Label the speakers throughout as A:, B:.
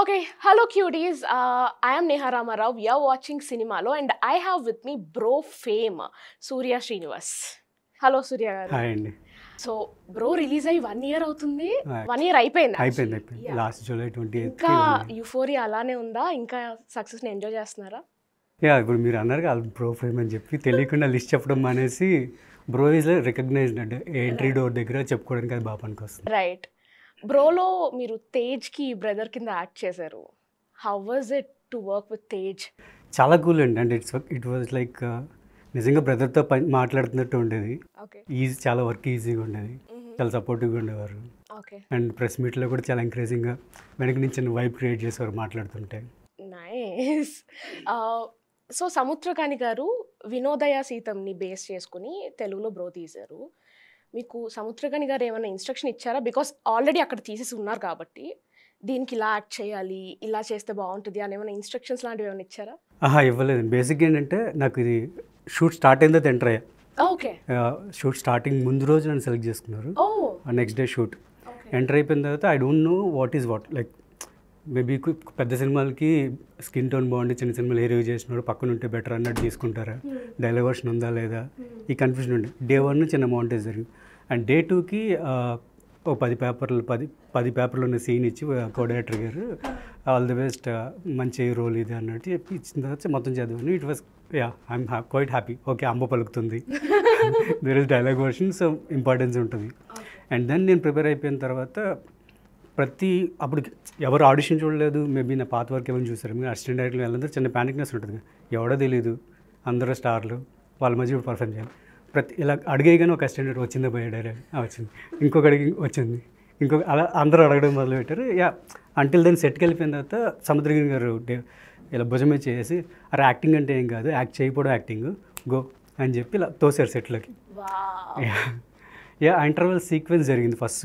A: Okay hello cuties I'm Neha Ramarao we వాచింగ్ watching and I have with me Bro fame Surya Srinivas hello Surya garu అండి so Bro release అయ్యి one year అవుతుంది one year అయిపోయింది
B: అయిపోయింది last July twenty ఇంకా
A: euphoria అలానే ఉందా ఇంకా సక్సెస్ని ఎంజాయ్ చేస్తున్నారా
B: యా ఇప్పుడు మీరు అన్నారు కదా బ్రో ఫేమ్ అని చెప్పి తెలియకుండా లిస్ట్ చెప్పడం అనేసి Bro is recognized entry door దగ్గర చెప్పుకోవడానికి అది బాగా పనికి వస్తుంది
A: రైట్ బ్రోలో మీరు తేజ్కి బ్రదర్ కింద యాక్ట్ చేశారు how was it to work with Tej
B: చాలా కూల్ అండి and it's it was like నిజంగా బ్రదర్తో పని మాట్లాడుతున్నట్టు ఉండేది ఈజీ చాలా వర్క్ ఈజీగా ఉండేది చాలా సపోర్టివ్గా ఉండేవారు అండ్ ప్రెస్ మీట్లో కూడా చాలా ఎంకరేజింగ్గా వెనక నుంచి వైబ్ క్రియేట్ చేసేవారు మాట్లాడుతుంటే
A: నైస్ సో సముద్రకాని గారు వినోదయ సీతంని బేస్ చేసుకుని తెలుగులో బ్రో తీశారు మీకు సముద్రగణి గారు ఏమైనా ఇన్స్ట్రక్షన్ ఇచ్చారా బికాస్ ఆల్రెడీ అక్కడ తీసేసి ఉన్నారు కాబట్టి దీనికి ఇలా యాక్ట్ చేయాలి ఇలా చేస్తే బాగుంటుంది అని ఏమైనా ఇన్స్ట్రక్షన్స్ లాంటివి ఏమైనా ఇచ్చారా
B: ఆహా ఇవ్వలేదు బేసిక్ ఏంటంటే నాకు ఇది షూట్ స్టార్ట్ అయిందో ఎంటర్ అయ్యా ఓకే షూట్ స్టార్టింగ్ ముందు రోజు నన్ను సెలెక్ట్ చేసుకున్నారు నెక్స్ట్ డే షూట్ ఎంటర్ అయిపోయిన తర్వాత I don't know what is what like maybe పెద్ద సినిమాలకి స్కిన్ టోన్ బాగుండి చిన్న సినిమాలు ఏ చేసిన చేసినాడు పక్కన ఉంటే బెటర్ అన్నట్టు తీసుకుంటారా hmm. డైలవర్షన్ ఉందా లేదా ఈ కన్ఫ్యూజన్ ఉంది డే వన్ చిన్న మౌంటేజ్ జరిగింది అండ్ డే టూకి ఓ పది పేపర్లు పది పది పేపర్లు ఉన్న సీన్ ఇచ్చి డైరెక్టర్ గారు ఆల్ ది బెస్ట్ మంచి రోల్ ఇది అన్నట్టు చెప్పి ఇచ్చిన తర్వాత మొత్తం చదివాను it was yeah I'm quite happy okay అంబ పలుకుతుంది there is dialogue version so importance ఉంటుంది అండ్ దెన్ నేను ప్రిపేర్ అయిపోయిన తర్వాత ప్రతి అప్పుడు ఎవరు ఆడిషన్ చూడలేదు మేబీ నా పాత వరకు ఏమైనా చూసారు మీరు అసిస్టెంట్ డైరెక్టర్ వాళ్ళందరూ చిన్న ప్యానిక్నెస్ ఉంటుంది ఎవడో తెలియదు అందరూ స్టార్లు వాళ్ళ మధ్య పర్ఫామ్ చేయాలి ప్రతి ఇలా కానీ ఒక అసిస్టెంట్ వచ్చిందా పోయే డైరెక్ట్ వచ్చింది ఇంకొక అడిగి వచ్చింది ఇంకొక అలా అందరూ అడగడం మొదలుపెట్టారు యా అంటిల్ దాన్ని సెట్కి వెళ్ళిపోయిన తర్వాత సముద్రగిరి గారు ఇలా భుజం చేసి అరే యాక్టింగ్ అంటే ఏం కాదు యాక్ట్ చేయకపోవడం యాక్టింగ్ గో అని చెప్పి ఇలా తోసారు సెట్లోకి యా ఇంటర్వెల్ సీక్వెన్స్ జరిగింది ఫస్ట్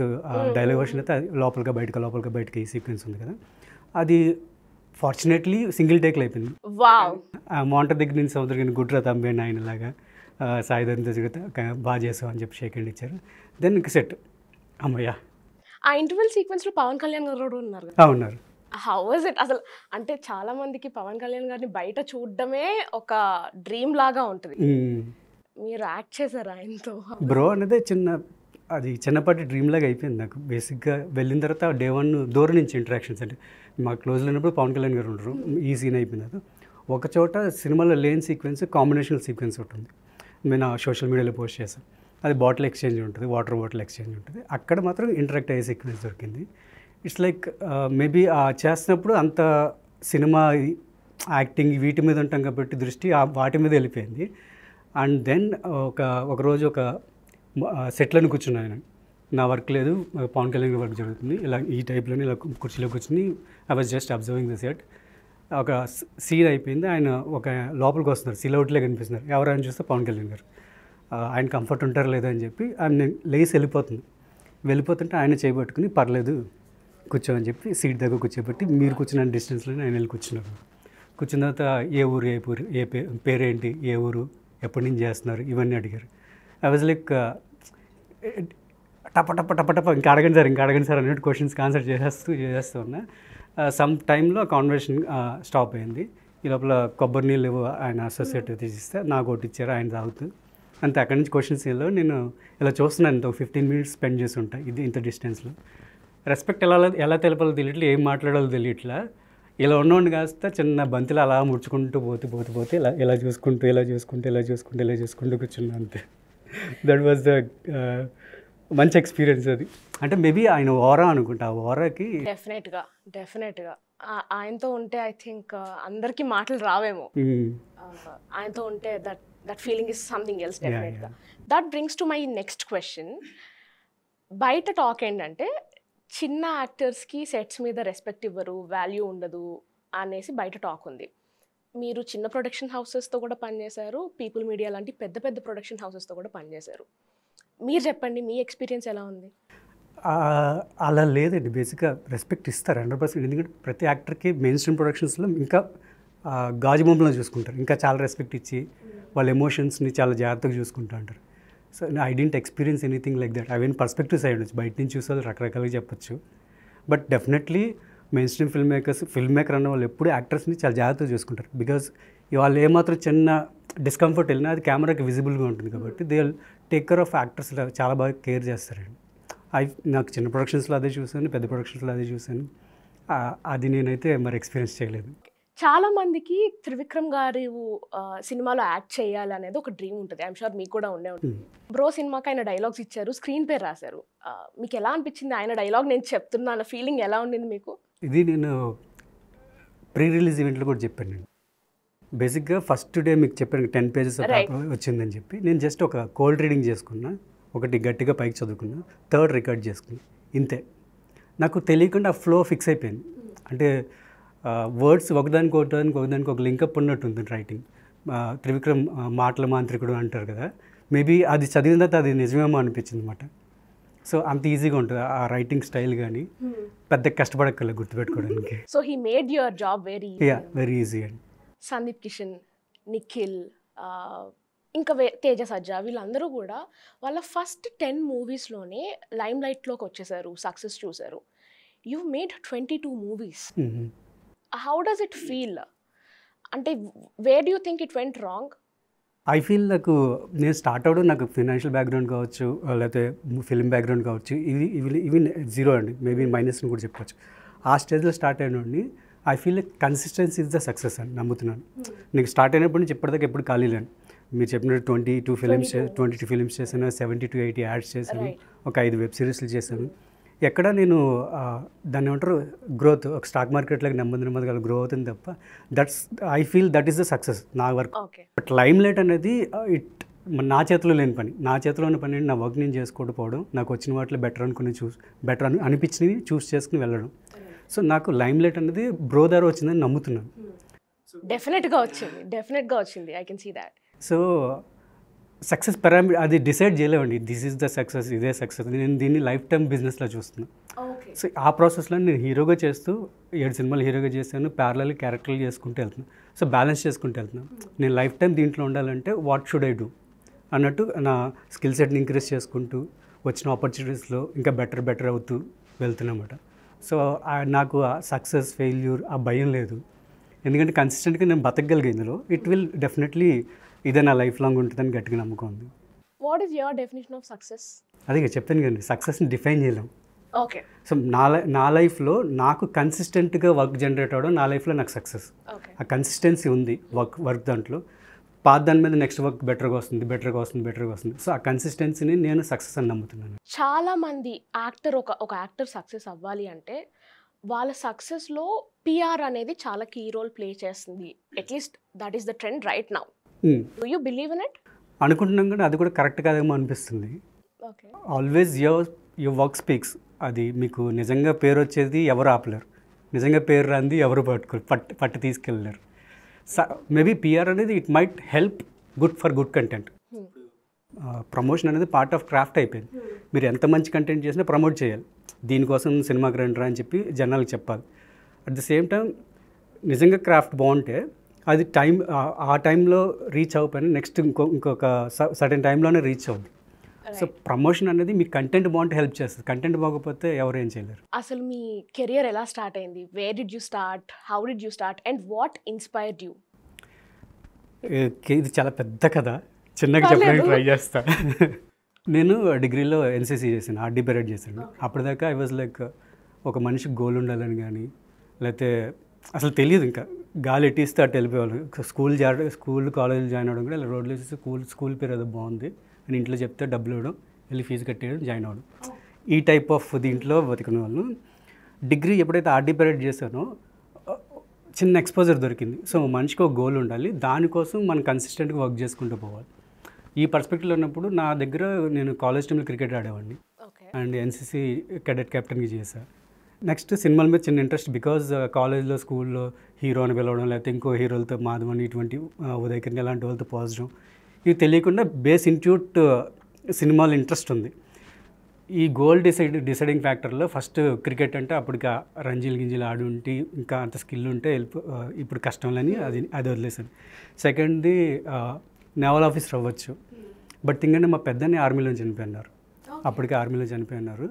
B: డైలాగ్ వర్షన్ అయితే లోపలిగా బయటకు లోపలిగా బయటకు ఈ సీక్వెన్స్ ఉంది కదా అది ఫార్చునేట్లీ సింగిల్ టేక్లో అయిపోయింది మోంట దగ్గర నుంచి సముద్రం గుడ్రా తంబే నాయన లాగా సాయిధరం బాగా చేసావు అని చెప్పి షేక్ అండ్ ఇచ్చారు దెన్ సెట్ అమ్మయ్యా
A: ఆ ఇంటర్వెల్ సీక్వెన్స్లో పవన్ కళ్యాణ్ గారు ఉన్నారు ఉన్నారు హౌ ఇస్ ఇట్ అసలు అంటే చాలా మందికి పవన్ కళ్యాణ్ గారిని బయట చూడడమే ఒక డ్రీమ్ లాగా ఉంటుంది మీరు యాక్ట్ చేశారా ఆయనతో
B: బ్రో అనేది చిన్న అది చిన్నపాటి డ్రీమ్ లాగా అయిపోయింది నాకు బేసిక్గా వెళ్ళిన తర్వాత డే వన్ దూరం నుంచి ఇంటరాక్షన్స్ అంటే మా క్లోజ్లో లేనప్పుడు పవన్ కళ్యాణ్ గారు ఉండరు ఈ సీన్ అయిపోయింది అది ఒక చోట సినిమాలో లేని సీక్వెన్స్ కాంబినేషన్ సీక్వెన్స్ ఉంటుంది నేను సోషల్ మీడియాలో పోస్ట్ చేశాను అది బాటిల్ ఎక్స్చేంజ్ ఉంటుంది వాటర్ బాటిల్ ఎక్స్చేంజ్ ఉంటుంది అక్కడ మాత్రం ఇంటరాక్ట్ అయ్యే సీక్వెన్స్ దొరికింది ఇట్స్ లైక్ మేబీ ఆ చేస్తున్నప్పుడు అంత సినిమా యాక్టింగ్ వీటి మీద ఉంటాం కాబట్టి దృష్టి వాటి మీద వెళ్ళిపోయింది అండ్ దెన్ ఒక ఒకరోజు ఒక సెట్లను కూర్చున్నాను ఆయన నా వర్క్ లేదు పవన్ కళ్యాణ్ వర్క్ జరుగుతుంది ఇలా ఈ టైప్లోనే ఇలా కుర్చీలో కూర్చుని I was just observing the set ఒక సీన్ అయిపోయింది ఆయన ఒక లోపలికి వస్తున్నారు సీలౌట్లే కనిపిస్తున్నారు ఆయన చూస్తే పవన్ కళ్యాణ్ గారు ఆయన కంఫర్ట్ ఉంటారు లేదా అని చెప్పి ఆయన లేసి వెళ్ళిపోతుంది వెళ్ళిపోతుంటే ఆయన చేపట్టుకుని పర్లేదు కూర్చోమని చెప్పి సీట్ దగ్గర కూర్చోబెట్టి మీరు కూర్చున్న డిస్టెన్స్లోనే ఆయన వెళ్ళి కూర్చున్నారు కూర్చున్న తర్వాత ఏ ఊరు ఏ పేరు ఏ పేరేంటి ఏ ఊరు ఎప్పటి నుంచి చేస్తున్నారు ఇవన్నీ అడిగారు ఐ వాజ్ లైక్ టప టప టప టప ఇంకా అడగండి సార్ ఇంకా అడగండి సార్ అన్నట్టు క్వశ్చన్స్కి ఆన్సర్ చేసేస్తూ చేసేస్తూ ఉన్నా సమ్ టైంలో కాన్వర్సేషన్ స్టాప్ అయింది ఈ లోపల కొబ్బరి నీళ్ళు ఆయన అసోసియేట్ hmm. తీసిస్తే నాకు ఒకటి ఇచ్చారు ఆయన తాగుతూ అంతే అక్కడి నుంచి క్వశ్చన్స్ వెళ్ళి నేను ఇలా చూస్తున్నాను ఇంత ఫిఫ్టీన్ మినిట్స్ స్పెండ్ చేసి ఉంటాను ఇది ఇంత డిస్టెన్స్లో రెస్పెక్ట్ ఎలా ఎలా తెలపాలో తెలియట్లే ఏం మాట్లాడాలో తెలియట్లా ఇలా ఉన్నోండి కాస్త చిన్న బంతిలో అలా ముడుచుకుంటూ పోతూ పోతూ పోతే ఇలా ఇలా చూసుకుంటూ ఇలా చూసుకుంటూ ఇలా చూసుకుంటూ ఇలా చూసుకుంటూ కూర్చున్నా అంతే దట్ వాజ్ ద మంచి ఎక్స్పీరియన్స్ అది అంటే మేబీ ఆయన ఓరా అనుకుంటా ఆ ఓరాకి
A: డెఫినెట్గా డెఫినెట్గా ఆయనతో ఉంటే ఐ థింక్ uh, అందరికీ మాటలు రావేమో hmm. uh, ఆయనతో ఉంటే that that feeling is something else డెఫినెట్గా that brings to my next question బయట టాక్ ఏంటంటే చిన్న యాక్టర్స్కి సెట్స్ మీద రెస్పెక్ట్ ఇవ్వరు వాల్యూ ఉండదు అనేసి బయట టాక్ ఉంది మీరు చిన్న ప్రొడక్షన్ హౌసెస్తో కూడా పనిచేశారు పీపుల్ మీడియా లాంటి పెద్ద పెద్ద ప్రొడక్షన్ హౌసెస్తో కూడా పనిచేశారు మీరు చెప్పండి మీ ఎక్స్పీరియన్స్ ఎలా ఉంది
B: అలా లేదండి బేసిక్గా రెస్పెక్ట్ ఇస్తారు హండ్రెడ్ పర్సెంట్ ఎందుకంటే ప్రతి యాక్టర్కి మెయిన్ స్ట్రీమ్ ప్రొడక్షన్స్లో ఇంకా గాజు బొమ్మలను చూసుకుంటారు ఇంకా చాలా రెస్పెక్ట్ ఇచ్చి వాళ్ళ ఎమోషన్స్ని చాలా జాగ్రత్తగా చూసుకుంటూ ఉంటారు so I didn't experience anything like that అవన్నీ పర్స్పెక్టివ్ సైడ్ నుంచి బయట నుంచి చూసే రకరకాలుగా చెప్పొచ్చు but definitely main stream film makers film maker అన్న వాళ్ళు ఎప్పుడూ యాక్టర్స్ని చాలా జాగ్రత్తగా చూసుకుంటారు బికాజ్ వాళ్ళు ఏమాత్రం చిన్న డిస్కంఫర్ట్ వెళ్ళినా అది కెమెరాకి విజిబుల్గా ఉంటుంది కాబట్టి they take care of actors చాలా బాగా కేర్ చేస్తారండి ఐ నాకు చిన్న ప్రొడక్షన్స్లో అదే చూశాను పెద్ద ప్రొడక్షన్స్లో అదే చూశాను అది నేనైతే మరి ఎక్స్పీరియన్స్ చేయలేదు
A: చాలా మందికి త్రివిక్రమ్ గారు సినిమాలో యాక్ట్ చేయాలనేది ఒక డ్రీమ్ ఉంటుంది ఐమ్ షూర్ మీకు కూడా ఉండే ఉంటుంది బ్రో సినిమాకి ఆయన డైలాగ్స్ ఇచ్చారు స్క్రీన్ పేరు రాశారు మీకు ఎలా అనిపించింది ఆయన డైలాగ్ నేను చెప్తున్నాను ఫీలింగ్ ఎలా ఉండింది మీకు
B: ఇది నేను ప్రీ రిలీజ్ ఈవెంట్లో కూడా చెప్పాను నేను బేసిక్గా ఫస్ట్ డే మీకు చెప్పాను టెన్ పేజెస్ వచ్చిందని చెప్పి నేను జస్ట్ ఒక కోల్డ్ రీడింగ్ చేసుకున్నా ఒకటి గట్టిగా పైకి చదువుకున్నా థర్డ్ రికార్డ్ చేసుకున్నా ఇంతే నాకు తెలియకుండా ఫ్లో ఫిక్స్ అయిపోయింది అంటే వర్డ్స్ ఒకదానికి ఒకదానికి ఒకదానికి ఒక లింకప్ ఉన్నట్టు ఉంది రైటింగ్ త్రివిక్రమ్ మాటల మాంత్రికుడు అంటారు కదా మేబీ అది చదివిన తర్వాత అది నిజమేమో అనిపించింది అనమాట సో అంత ఈజీగా ఉంటుంది ఆ రైటింగ్ స్టైల్ కానీ పెద్ద కష్టపడక్కర్లేదు గుర్తుపెట్టుకోవడానికి
A: so he made your job very yeah
B: very easy అండి
A: సందీప్ కిషన్ నిఖిల్ ఇంకా వే తేజ సజ్జా వీళ్ళందరూ కూడా వాళ్ళ ఫస్ట్ టెన్ మూవీస్లోనే లైమ్ లైట్లోకి వచ్చేసారు సక్సెస్ చూసారు you made twenty two movies how does it feel అంటే way do think it went wrong
B: I feel నాకు నేను స్టార్ట్ అవ్వడం నాకు ఫినాన్షియల్ బ్యాక్గ్రౌండ్ కావచ్చు లేకపోతే ఫిల్మ్ బ్యాక్గ్రౌండ్ కావచ్చు ఇవి ఇవి ఇవి జీరో అండి మేబీ మైనస్ని కూడా చెప్పవచ్చు ఆ స్టేజ్లో స్టార్ట్ అయినండి I feel consistency is the success అని నమ్ముతున్నాను hmm. నీకు స్టార్ట్ అయినప్పుడు నుంచి ఇప్పటిదాకా ఎప్పుడు ఖాళీ లేను మీరు చెప్పినట్టు twenty two films twenty two films చేశాను సెవెంటీ టూ ఎయిటీ యాడ్స్ చేశాను ఒక ఐదు వెబ్ సిరీస్లు చేశాను ఎక్కడ నేను దాన్ని ఏమంటారు గ్రోత్ ఒక స్టాక్ మార్కెట్లోకి నెమ్మది నెమ్మదిగా గ్రో అవుతుంది తప్ప that's I feel that is the success నా వర్క్ బట్ లైమ్ లైట్ అనేది ఇట్ నా చేతిలో లేని పని నా చేతిలో ఉన్న పని నా వర్క్ నేను చేసుకోకపోవడం నాకు వచ్చిన వాటిలో బెటర్ అనుకుని చూస్ బెటర్ అని అనిపించినవి చూస్ చేసుకుని వెళ్ళడం సో hmm. నాకు లైమ్ లైట్ అనేది బ్రో ద్వారా వచ్చిందని నమ్ముతున్నాను
A: డెఫినెట్గా hmm. వచ్చింది డెఫినెట్గా వచ్చింది I can see that
B: so success పారామీ అది డిసైడ్ చేయలేవండి దిస్ ఇస్ ద సక్సెస్ ఇదే సక్సెస్ నేను దీన్ని లైఫ్ టైం బిజినెస్లో చూస్తున్నాను సో ఆ ప్రాసెస్లో నేను హీరోగా చేస్తూ ఏడు సినిమాలు హీరోగా చేశాను ప్యారలల్ క్యారెక్టర్లు చేసుకుంటూ వెళ్తున్నాను సో బ్యాలెన్స్ చేసుకుంటూ వెళ్తున్నాను నేను లైఫ్ టైం దీంట్లో ఉండాలంటే వాట్ షుడ్ ఐ డూ అన్నట్టు నా స్కిల్ సెట్ని ఇంక్రీజ్ చేసుకుంటూ వచ్చిన ఆపర్చునిటీస్లో ఇంకా బెటర్ బెటర్ అవుతూ వెళ్తున్నమాట సో నాకు ఆ సక్సెస్ ఫెయిల్యూర్ ఆ భయం లేదు ఎందుకంటే కన్సిస్టెంట్గా నేను ఇందులో ఇట్ విల్ డెఫినెట్లీ ఇదే నా లైఫ్ లాంగ్ ఉంటుందని గట్టిగా నమ్మకం ఉంది
A: what is your definition of success
B: అదే చెప్తాను కదండి సక్సెస్ని డిఫైన్ చేయలేం ఓకే సో నా నా లైఫ్లో నాకు కన్సిస్టెంట్గా వర్క్ జనరేట్ అవ్వడం నా లైఫ్లో నాకు సక్సెస్ ఆ కన్సిస్టెన్సీ ఉంది వర్క్ వర్క్ దాంట్లో పాత దాని మీద నెక్స్ట్ వర్క్ బెటర్గా వస్తుంది బెటర్గా వస్తుంది బెటర్గా వస్తుంది సో ఆ కన్సిస్టెన్సీని నేను సక్సెస్ అని నమ్ముతున్నాను
A: చాలా మంది యాక్టర్ ఒక ఒక యాక్టర్ సక్సెస్ అవ్వాలి అంటే వాళ్ళ సక్సెస్లో పిఆర్ అనేది చాలా కీ రోల్ ప్లే చేస్తుంది at least that is the trend right now you hmm. Believe
B: అనుకుంటున్నాం కానీ అది కూడా కరెక్ట్ కాదేమో అనిపిస్తుంది always your your work speaks అది మీకు నిజంగా పేరు వచ్చేది ఎవరు ఆపలేరు నిజంగా పేరు రాంది ఎవరు పట్టుకోరు పట్టు పట్టు తీసుకెళ్ళలేరు మేబీ పిఆర్ అనేది it might help good for good content promotion అనేది పార్ట్ ఆఫ్ క్రాఫ్ట్ అయిపోయింది మీరు ఎంత మంచి కంటెంట్ చేసినా ప్రమోట్ చేయాలి దీనికోసం సినిమాకి రండి అని చెప్పి జనాలకు చెప్పాలి అట్ ద సేమ్ టైం నిజంగా క్రాఫ్ట్ బాగుంటే అది టైం ఆ టైంలో రీచ్ అవ్వకపోయినా నెక్స్ట్ ఇంకో ఇంకొక సడన్ టైంలోనే రీచ్ అవుద్ది సో ప్రమోషన్ అనేది మీ కంటెంట్ బాగుంటే హెల్ప్ చేస్తుంది కంటెంట్ బాగోకపోతే ఎవరు ఏం చేయలేరు
A: అసలు మీ కెరియర్ ఎలా స్టార్ట్ అయింది where did you start how did you start and what inspired you
B: ఇది చాలా పెద్ద కథ చిన్నగా చెప్పడానికి ట్రై చేస్తా నేను డిగ్రీలో ఎన్సీసీ చేశాను ఆర్డీ బెరేడ్ చేశాను అప్పటిదాకా ఐ వాజ్ లైక్ ఒక మనిషికి గోల్ ఉండాలని కానీ లేకపోతే అసలు తెలియదు ఇంకా గాలి ఇట్టిస్తే అటు వెళ్ళిపోవాలి స్కూల్ జా స్కూల్ కాలేజీలు జాయిన్ అవ్వడం కూడా ఇలా రోడ్లు వేసి స్కూల్ స్కూల్ పేరు ఏదో బాగుంది అని ఇంట్లో చెప్తే డబ్బులు ఇవ్వడం వెళ్ళి ఫీజు కట్టేయడం జాయిన్ అవ్వడం ఈ టైప్ ఆఫ్ దీంట్లో బతికిన వాళ్ళు డిగ్రీ ఎప్పుడైతే ఆర్డీ పరేడ్ చేశానో చిన్న ఎక్స్పోజర్ దొరికింది సో మనిషికి ఒక గోల్ ఉండాలి దానికోసం మనం కన్సిస్టెంట్గా వర్క్ చేసుకుంటూ పోవాలి ఈ పర్స్పెక్టివ్లో ఉన్నప్పుడు నా దగ్గర నేను కాలేజ్ టైంలో క్రికెట్ ఆడేవాడిని అండ్ ఎన్సీసీ కెడెట్ కెప్టెన్గా చేశాను నెక్స్ట్ సినిమాల మీద చిన్న ఇంట్రెస్ట్ బికాజ్ కాలేజ్లో స్కూల్లో హీరో అని పిలవడం లేకపోతే ఇంకో హీరోలతో మాధవని ఇటువంటి ఉదయకరణ ఇలాంటి వాళ్ళతో పోల్చడం ఇవి తెలియకుండా బేస్ ఇన్స్టిట్యూట్ సినిమాలు ఇంట్రెస్ట్ ఉంది ఈ గోల్ డిసైడ్ డిసైడింగ్ ఫ్యాక్టర్లో ఫస్ట్ క్రికెట్ అంటే అప్పటికి రంజీలు గింజీలు ఆడి ఉంటే ఇంకా అంత స్కిల్ ఉంటే ఇప్పుడు లేని అది అది వదిలేసాను సెకండ్ది నేవల్ ఆఫీసర్ అవ్వచ్చు బట్ తింగండి మా పెద్దని ఆర్మీలో చనిపోయినారు అప్పటికే ఆర్మీలో చనిపోయినారు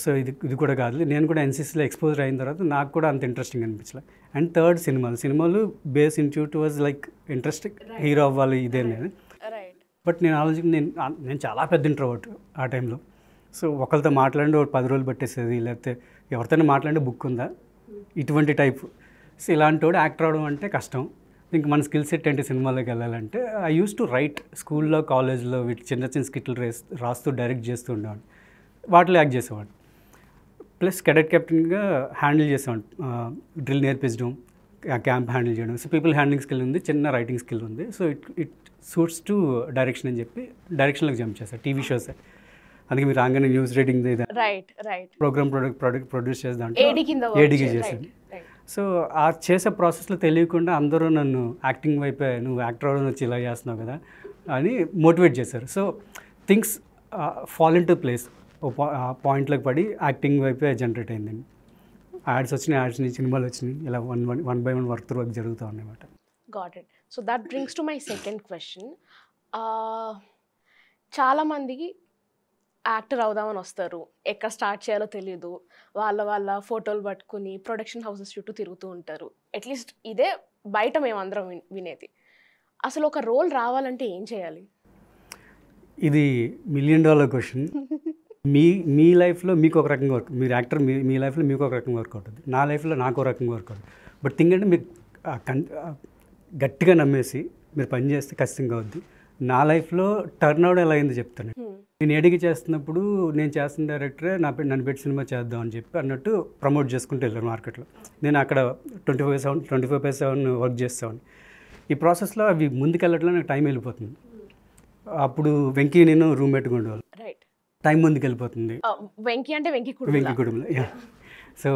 B: సో ఇది ఇది కూడా కాదు నేను కూడా ఎన్సీసీలో ఎక్స్పోజర్ అయిన తర్వాత నాకు కూడా అంత ఇంట్రెస్టింగ్ అనిపించలే అండ్ థర్డ్ సినిమాలు సినిమాలు base institute was like interesting hero అవ్వాలి ఇదే నేను బట్ నేను ఆలోచించి నేను నేను చాలా పెద్ద ఇంట్రోవర్ట్ ఆ టైంలో సో ఒకరితో మాట్లాడి ఒక పది రోజులు పట్టేసేది లేకపోతే ఎవరితోనే మాట్లాడే బుక్ ఉందా ఇటువంటి టైప్ సో ఇలాంటి వాడు యాక్టర్ అవడం అంటే కష్టం ఇంక మన స్కిల్ సెట్ అంటే సినిమాలోకి వెళ్ళాలంటే ఐ యూస్ టు రైట్ స్కూల్లో కాలేజ్లో వీటి చిన్న చిన్న స్కిట్లు రాస్తూ డైరెక్ట్ చేస్తూ ఉండేవాడిని వాటిలో యాక్ట్ చేసేవాడు ప్లస్ కెడెట్ కెప్టెన్గా హ్యాండిల్ చేసేవాడు డ్రిల్ నేర్పించడం క్యాంప్ హ్యాండిల్ చేయడం సో పీపుల్ హ్యాండిలింగ్ స్కిల్ ఉంది చిన్న రైటింగ్ స్కిల్ ఉంది so it it suits to direction అని చెప్పి డైరెక్షన్లకు జంప్ చేస్తారు టీవీ షోస్ అందుకే మీరు రాగానే news reading
A: right right
B: program product product produce చేద్దాం ఏడికి చేశాను సో ఆ చేసే ప్రాసెస్లో తెలియకుండా అందరూ నన్ను యాక్టింగ్ వైపే నువ్వు యాక్టర్ అవ్వడం వచ్చి ఇలా చేస్తున్నావు కదా అని మోటివేట్ చేశారు so things fall into place పాయింట్లకు పడి యాక్టింగ్ వైపే జనరేట్ అయిందండి యాడ్స్ వచ్చినాయి యాడ్స్ నుంచి సినిమాలు వచ్చినాయి ఇలా one one one by one work through work జరుగుతూ ఉన్నాయన్నమాట
A: got it so that brings to my second question చాలామంది యాక్టర్ అవుదామని వస్తారు ఎక్కడ స్టార్ట్ చేయాలో తెలియదు వాళ్ళ వాళ్ళ ఫోటోలు పట్టుకుని ప్రొడక్షన్ హౌసెస్ చుట్టూ తిరుగుతూ ఉంటారు అట్లీస్ట్ ఇదే బయట మేమందరం వినేది అసలు ఒక రోల్ రావాలంటే ఏం చేయాలి
B: ఇది మిలియన్ డాలర్ క్వశ్చన్ మీ మీ లైఫ్లో మీకు ఒక రకంగా వర్క్ మీరు యాక్టర్ మీ మీ లైఫ్లో మీకు ఒక రకంగా వర్క్ అవుతుంది నా లైఫ్లో నాకు ఒక రకంగా వర్క్ అవుతుంది బట్ థింగ్ అంటే మీకు కన్ గట్టిగా నమ్మేసి మీరు పని చేస్తే ఖచ్చితంగా అవుద్ది నా లైఫ్లో టర్న్ అవుట్ ఎలా అయింది చెప్తాను నేను ఎడిగి చేస్తున్నప్పుడు నేను చేస్తున్న డైరెక్టరే నా నన్ను పెట్టి సినిమా చేద్దాం అని చెప్పి అన్నట్టు ప్రమోట్ చేసుకుంటూ వెళ్ళాను మార్కెట్లో నేను అక్కడ twenty five seven twenty five seven work చేస్తామని ఈ ప్రాసెస్లో అవి ముందుకెళ్ళట్లో నాకు టైం వెళ్ళిపోతుంది అప్పుడు వెంకీ నేను రూమ్మేట్గా ఉండేవాళ్ళు రైట్ టైం ముందుకు వెళ్ళిపోతుంది
A: వెంకీ అంటే వెంకీ వెంకీ కుటుంబంలో యా
B: సో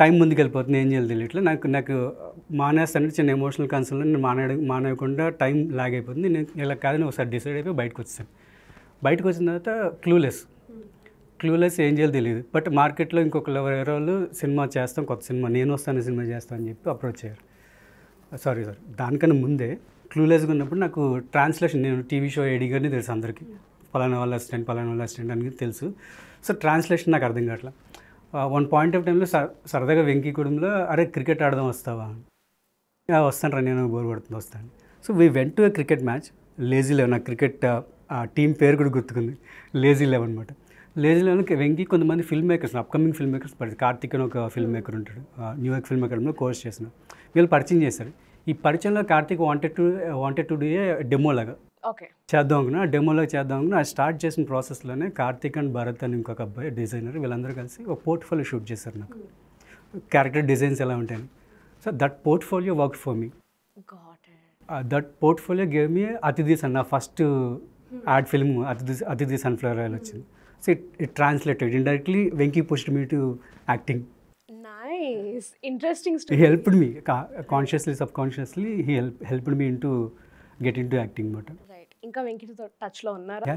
B: టైం ముందుకు వెళ్ళిపోతుంది ఏం చేయాలి తెలియట్లే నాకు నాకు మానేస్తానంటే చిన్న ఎమోషనల్ కన్సర్న్ నేను మానే మానేయకుండా టైం లాగ్ అయిపోతుంది నేను ఇలా కాదని ఒకసారి డిసైడ్ అయిపోయి బయటకు వచ్చాను బయటకు వచ్చిన తర్వాత క్లూలెస్ క్లూలెస్ ఏం చేయాలి తెలియదు బట్ మార్కెట్లో ఇంకొక ఎవరు వాళ్ళు సినిమా చేస్తాం కొత్త సినిమా నేను వస్తాను సినిమా చేస్తాను అని చెప్పి అప్రోచ్ అయ్యారు సారీ సార్ దానికన్నా ముందే క్లూలెస్గా ఉన్నప్పుడు నాకు ట్రాన్స్లేషన్ నేను టీవీ షో ఎడిగర్ని తెలుసు అందరికీ పలానా వాళ్ళ అసిస్టెంట్ పలానా వాళ్ళ అసిస్టెంట్ అని తెలుసు సో ట్రాన్స్లేషన్ నాకు అర్థం కావట్లా వన్ పాయింట్ ఆఫ్ టైంలో సరదాగా వెంకీగూడెంలో అరే క్రికెట్ ఆడదాం వస్తావా వస్తాను రా నేను బోర్ పడుతుంది వస్తాను so we went to cricket match lazy eleven ఆ క్రికెట్ టీం పేరు కూడా గుర్తుకుంది లేజీ లెవెన్ అనమాట లేజీ లెవెన్ వెంకీ కొంతమంది film makers upcoming film makers పరిచయం కార్తిక్ అని ఒక ఫిల్మ్ మేకర్ ఉంటాడు న్యూయార్క్ ఫిల్మ్ అకాడమీలో కోర్స్ చేసిన వీళ్ళు పరిచయం చేశారు ఈ పరిచయంలో Karthik wanted to wanted to do demo లాగా ఓకే చేద్దాం అనుకున్నా డెమోలో చేద్దాం అనుకున్నా అది స్టార్ట్ చేసిన ప్రాసెస్లోనే కార్తిక్ అండ్ భరత్ అని ఇంకొక అబ్బాయి డిజైనర్ వీళ్ళందరూ కలిసి ఒక పోర్ట్ఫోలియో షూట్ చేశారు నాకు క్యారెక్టర్ డిజైన్స్ ఎలా ఉంటాయని so that portfolio work for me that portfolio game me sun నా first ad film Athithi Athithi sunflower oil వచ్చింది so it it translated indirectly Venky pushed me to acting
A: interesting story helped
B: me consciously subconsciously he help helped me in to get in to acting మాట
A: ఇంకా వెంకితో టచ్లో ఉన్నారా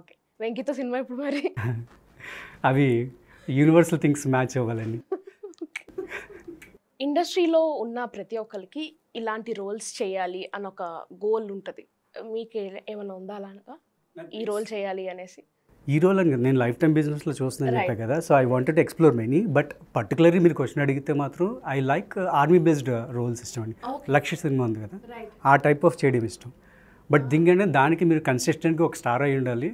A: okay వెంకితో cinema ఇప్పుడు మరి
B: అవి universal things match అవ్వాలండి
A: ఇండస్ట్రీలో ఉన్న ప్రతి ఒక్కరికి ఇలాంటి రోల్స్ చేయాలి అని ఒక గోల్ ఉంటుంది మీకు ఏమైనా ఉందా అలాగా ఈ రోల్ చేయాలి అనేసి
B: ఈ రోల్ నేను లైఫ్ టైం బిజినెస్లో చూస్తున్నాను చెప్పాను కదా so I wanted explore many but particularly మీరు క్వశ్చన్ అడిగితే మాత్రం I like army based roles ఇష్టం అండి లక్ష్య సినిమా ఉంది కదా ఆ టైప్ ఆఫ్ చేయడం ఇష్టం బట్ థింగ్ అంటే దానికి మీరు కన్సిస్టెంట్గా ఒక స్టార్ అయి ఉండాలి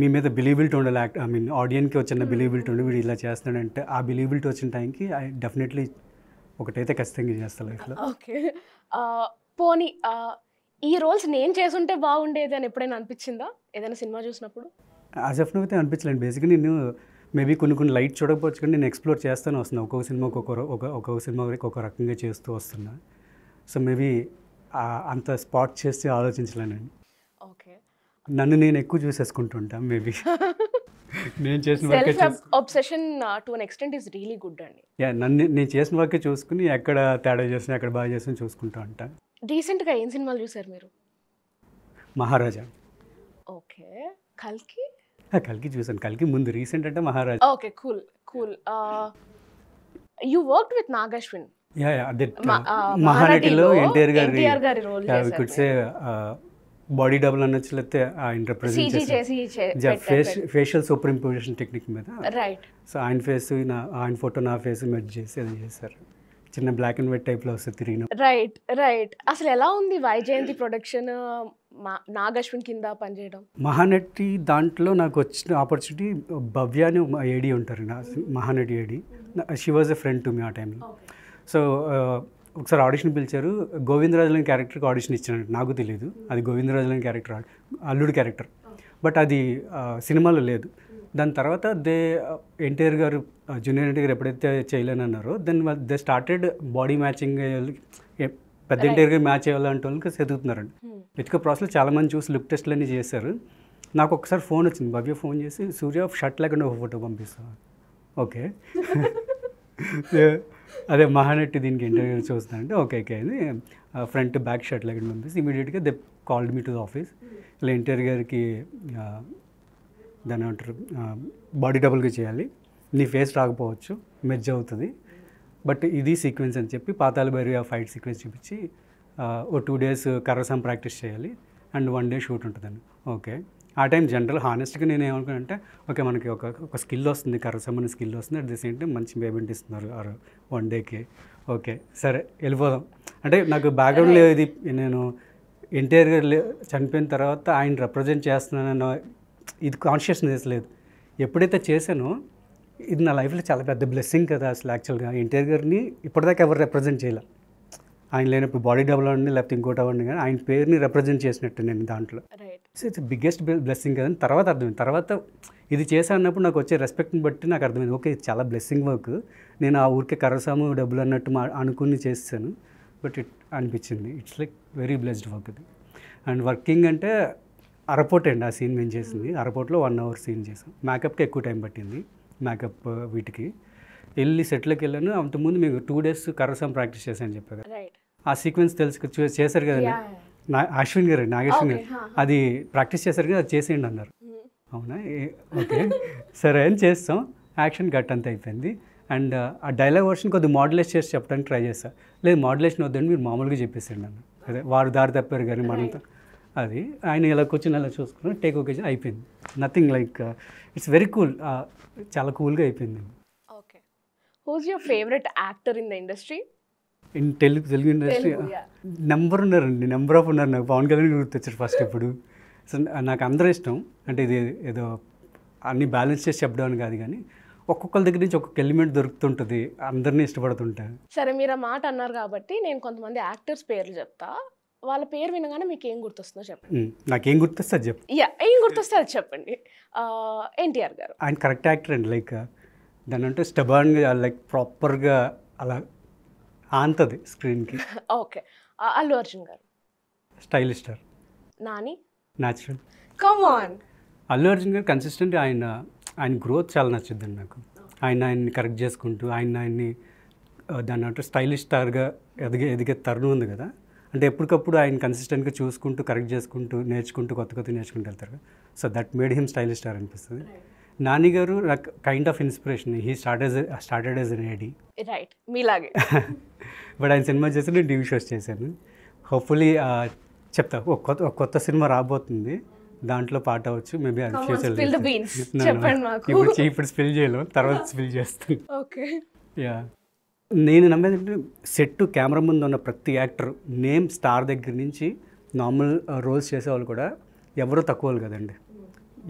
B: మీ మీద బిలీవిల్టీ ఉండాలి యాక్ట్ ఐ మీన్ ఆడియన్కి వచ్చిన బిలీవిల్టీ ఉండి వీడు ఇలా చేస్తున్నాడంటే ఆ బిలీవిల్టీ వచ్చిన టైంకి ఐ డెఫినెట్లీ ఒకటైతే ఖచ్చితంగా చేస్తాను లైఫ్లో
A: ఓకే పోనీ ఈ రోల్స్ నేను చేస్తుంటే బాగుండేది అని ఎప్పుడైనా అనిపించిందా ఏదైనా సినిమా చూసినప్పుడు
B: యాజ్ ఆఫ్ అయితే అనిపించలేదు బేసిక్గా నేను మేబీ కొన్ని కొన్ని లైట్ చూడకపోవచ్చు కానీ నేను ఎక్స్ప్లోర్ చేస్తాను వస్తున్నా ఒక్కొక్క సినిమా ఒక్కొక్క ఒక ఒక్కొక్క సినిమా వరకు రకంగా చేస్తూ వస్తున్నా సో మేబీ అంత స్పాట్ చేసి ఆలోచించలేనండి ఓకే నన్ను నేను ఎక్కువ చూసేసుకుంటుంటా మేబీ నేను చేసిన వర్కే
A: obsession to an extent is really good అండి
B: యా నన్ను నేను చేసిన వరకే చూసుకుని ఎక్కడ తేడా చేసిన ఎక్కడ బాగా చేసిన చూసుకుంటా ఉంటా
A: రీసెంట్గా ఏం సినిమాలు చూసారు మీరు మహారాజా ఓకే కల్కి
B: కల్కి చూసాను కల్కి ముందు రీసెంట్ అంటే Maharaja
A: okay cool cool you work with Nag Ashwin
B: yeah yeah అదే మహానటిలో NTR garu we could say body double అనొచ్చు లేకపోతే ఆయన represent face facial superimposition technique మీద సో ఆయన ఫేస్ ఆయన ఫోటో నా ఫేస్ మెర్జ్ చేసి అది చేశారు చిన్న బ్లాక్ అండ్ వైట్ టైప్లో వస్తే తిరిగిన
A: రైట్ రైట్ అసలు ఎలా ఉంది వైజయంతి ప్రొడక్షన్ నాగశ్విన్ కింద పనిచేయడం
B: మహానటి దాంట్లో నాకు వచ్చిన ఆపర్చునిటీ భవ్య అని ఏడీ ఉంటారు నా Mahanati AD she was a friend to me ఆ టైంలో సో ఒకసారి ఆడిషన్ పిలిచారు గోవిందరాజులని క్యారెక్టర్కి ఆడిషన్ ఇచ్చాను నాకు తెలియదు అది గోవిందరాజులని క్యారెక్టర్ అల్లుడు క్యారెక్టర్ బట్ అది సినిమాలో లేదు దాని తర్వాత దే ఎన్టీఆర్ గారు జూనియర్ ఎన్టీఆర్ గారు ఎప్పుడైతే చేయలేనన్నారో then they started body matching పెద్ద ఎన్టీఆర్ గారు మ్యాచ్ చేయాలంటే వాళ్ళకి చదువుతున్నారండి వెతిక hmm. ప్రాసెస్లో చాలామంది చూసి లుక్ టెస్ట్లు అన్నీ చేశారు నాకు ఒకసారి ఫోన్ వచ్చింది భవ్య ఫోన్ చేసి సూర్య షర్ట్ లేకుండా ఒక ఫోటో పంపిస్తాను ఓకే అదే మహానట్టి దీనికి ఇంటర్వ్యూ చూస్తానంటే ఓకే ఓకే అని ఫ్రంట్ బ్యాక్ షర్ట్ లెక్కన పంపిస్తే ఇమీడియట్గా they called me to the office ఇలా ఇంటర్వ్యూ గారికి దాని అంటారు బాడీ డబుల్గా చేయాలి నీ ఫేస్ రాకపోవచ్చు మెజ్ అవుతుంది బట్ ఇది సీక్వెన్స్ అని చెప్పి పాతాల బరి ఆ ఫైట్ సీక్వెన్స్ చూపించి ఓ టూ డేస్ కర్రసం ప్రాక్టీస్ చేయాలి అండ్ వన్ డే షూట్ ఉంటుందండి ఓకే ఆ టైం జనరల్ హానెస్ట్గా నేను ఏమనుకున్నాను అంటే ఓకే మనకి ఒక ఒక స్కిల్ వస్తుంది సంబంధించిన స్కిల్ వస్తుంది అట్ ది సేమ్ టైం మంచి పేమెంట్ ఇస్తున్నారు ఆరు వన్ డేకి ఓకే సరే వెళ్ళిపోదాం అంటే నాకు బ్యాక్గ్రౌండ్ లేదు ఇది నేను ఎన్టీఆర్ చనిపోయిన తర్వాత ఆయన రిప్రజెంట్ చేస్తున్నానన్న ఇది కాన్షియస్నెస్ లేదు ఎప్పుడైతే చేశానో ఇది నా లైఫ్లో చాలా పెద్ద బ్లెస్సింగ్ కదా అసలు యాక్చువల్గా ఎన్టీఆర్ గారిని ఇప్పటిదాకా ఎవరు రిప్రజెంట్ చేయలేదు ఆయన లేనప్పుడు బాడీ డబుల్ అవ్వండి లేకపోతే ఇంకోటి అవ్వండి కానీ ఆయన పేరుని రిప్రజెంట్ చేసినట్టు నేను దాంట్లో సో ఇట్స్ బిగ్గెస్ట్ బ్లెస్సింగ్ కదండి తర్వాత అర్థమైంది తర్వాత ఇది చేశానప్పుడు నాకు వచ్చే రెస్పెక్ట్ని బట్టి నాకు అర్థమైంది ఓకే చాలా బ్లెస్సింగ్ వర్క్ నేను ఆ ఊరికే కరసాము డబ్బులు అన్నట్టు మా అనుకుని చేస్తాను బట్ ఇట్ అనిపించింది it's like very blessed work ఇది అండ్ వర్కింగ్ అంటే అరపోట్ అండి ఆ సీన్ మేము చేసింది అరపోట్లో వన్ అవర్ సీన్ చేసాం మేకప్కి ఎక్కువ టైం పట్టింది మేకప్ uh, వీటికి వెళ్ళి సెట్లోకి వెళ్ళాను అంతకుముందు మీకు టూ డేస్ కర్రసం ప్రాక్టీస్ చేశాను చెప్పారు ఆ సీక్వెన్స్ తెలుసు చేశారు కదండి నా అశ్విన్ గారు నాగేశ్వన్ గారు అది ప్రాక్టీస్ చేశారు కదా అది చేసేయండి అన్నారు hmm. అవునా ఓకే సరే అని చేస్తాం యాక్షన్ గట్ అంత అయిపోయింది అండ్ ఆ డైలాగ్ వర్షన్ కొద్దిగా మోడలైజ్ చేసి చెప్పడానికి ట్రై చేస్తాను లేదు మోడలేషన్ వద్దని మీరు మామూలుగా చెప్పేసాడు నన్ను అదే వారు దారి తప్పారు కానీ మనంతా అది ఆయన ఇలా కూర్చొని ఇలా చూసుకున్నాం టేక్ ఓకే అయిపోయింది nothing like it's very cool చాలా కూల్గా అయిపోయింది
A: who's your favourite actor in the industry
B: in Telugu Telugu industry number ఉన్నారండి నెంబర్ ఆఫ్ ఉన్నారు నాకు పవన్ కళ్యాణ్ గుర్తొచ్చారు ఫస్ట్ ఇప్పుడు సో నాకు అందరూ ఇష్టం అంటే ఇది ఏదో అన్ని బ్యాలెన్స్ చేసి చెప్పడం కాదు కానీ ఒక్కొక్కరి దగ్గర నుంచి ఒక్కొక్క ఎలిమెంట్ దొరుకుతుంటుంది అందరినీ ఇష్టపడుతుంటారు
A: సరే మీరు ఆ మాట అన్నారు కాబట్టి నేను కొంతమంది యాక్టర్స్ పేర్లు చెప్తా వాళ్ళ పేరు వినగానే మీకు ఏం గుర్తొస్తుందో చెప్పండి
B: నాకేం గుర్తొస్తుంది చెప్పు
A: యా ఏం గుర్తొస్తే అది చెప్పండి ఎన్టీఆర్ గారు
B: ఆయన కరెక్ట్ యాక్టర్ అండి లైక్ దాని అంటే స్టబాన్గా లైక్ ప్రాపర్గా అలా ఆంతది స్క్రీన్కి
A: okay Allu Arjun garu style star Nani natural come on
B: Allu Arjun garu consistent ఆయన ఆయన గ్రోత్ చాలా నచ్చుద్దండి నాకు ఆయన ఆయన్ని కరెక్ట్ చేసుకుంటూ ఆయన ఆయన్ని దాని అంటే స్టైలిష్ స్టార్గా ఎదిగే ఎదిగే తరుణం ఉంది కదా అంటే ఎప్పటికప్పుడు ఆయన కన్సిస్టెంట్గా చూసుకుంటూ కరెక్ట్ చేసుకుంటూ నేర్చుకుంటూ కొత్త కొత్త నేర్చుకుంటూ వెళ్తారు so that made him stylish star అనిపిస్తుంది Nani garu kind of inspiration he started started as ready
A: right మీలాగే
B: బట్ ఆయన సినిమా చేసి నేను టీవీ షోస్ చేశాను హోప్ఫుల్లీ చెప్తా ఒక కొత్త కొత్త సినిమా రాబోతుంది దాంట్లో పాట అవ్వచ్చు మేబీ అది ఫ్యూచర్ ఇప్పుడు స్పిల్ చేయలేము తర్వాత స్పిల్ చేస్తాను ఓకే యా నేను నమ్మేది ఏంటంటే సెట్ కెమెరా ముందు ఉన్న ప్రతి యాక్టర్ నేమ్ స్టార్ దగ్గర నుంచి నార్మల్ రోల్స్ చేసేవాళ్ళు కూడా ఎవరో తక్కువ కదండి